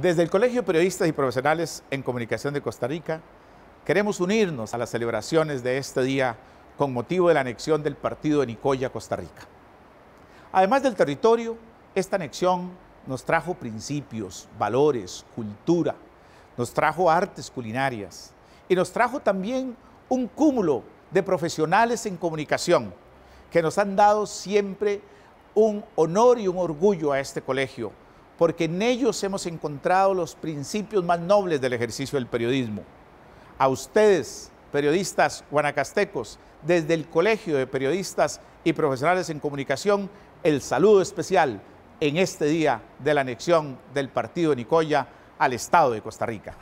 Desde el Colegio Periodistas y Profesionales en Comunicación de Costa Rica, queremos unirnos a las celebraciones de este día con motivo de la anexión del partido de Nicoya, Costa Rica. Además del territorio, esta anexión nos trajo principios, valores, cultura, nos trajo artes culinarias y nos trajo también un cúmulo de profesionales en comunicación que nos han dado siempre un honor y un orgullo a este colegio porque en ellos hemos encontrado los principios más nobles del ejercicio del periodismo. A ustedes, periodistas guanacastecos, desde el Colegio de Periodistas y Profesionales en Comunicación, el saludo especial en este día de la anexión del partido Nicoya al Estado de Costa Rica.